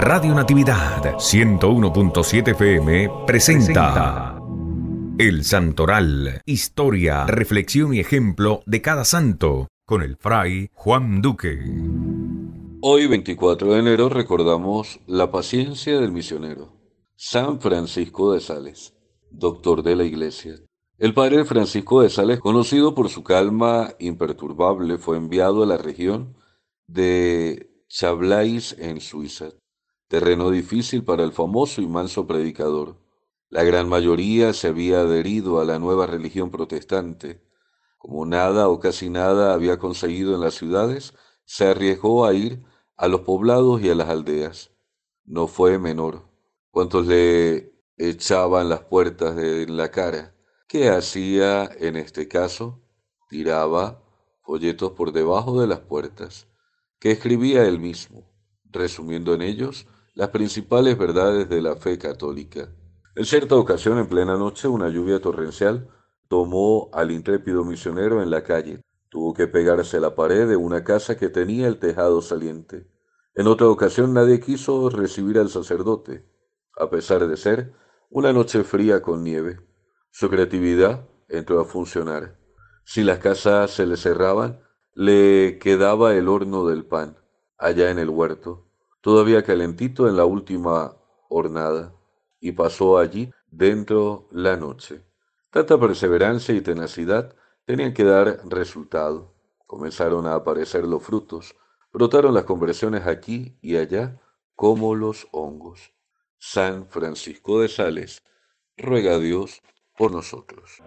Radio Natividad 101.7 FM presenta El Santoral, historia, reflexión y ejemplo de cada santo, con el fray Juan Duque. Hoy 24 de enero recordamos la paciencia del misionero, San Francisco de Sales, doctor de la Iglesia. El padre Francisco de Sales, conocido por su calma imperturbable, fue enviado a la región de Chablais en Suiza terreno difícil para el famoso y manso predicador. La gran mayoría se había adherido a la nueva religión protestante. Como nada o casi nada había conseguido en las ciudades, se arriesgó a ir a los poblados y a las aldeas. No fue menor. Cuantos le echaban las puertas de, en la cara. ¿Qué hacía en este caso? Tiraba folletos por debajo de las puertas, que escribía él mismo, resumiendo en ellos las principales verdades de la fe católica. En cierta ocasión, en plena noche, una lluvia torrencial tomó al intrépido misionero en la calle. Tuvo que pegarse a la pared de una casa que tenía el tejado saliente. En otra ocasión nadie quiso recibir al sacerdote, a pesar de ser una noche fría con nieve. Su creatividad entró a funcionar. Si las casas se le cerraban, le quedaba el horno del pan, allá en el huerto todavía calentito en la última hornada, y pasó allí dentro la noche. Tanta perseverancia y tenacidad tenían que dar resultado. Comenzaron a aparecer los frutos, brotaron las conversiones aquí y allá como los hongos. San Francisco de Sales, ruega a Dios por nosotros.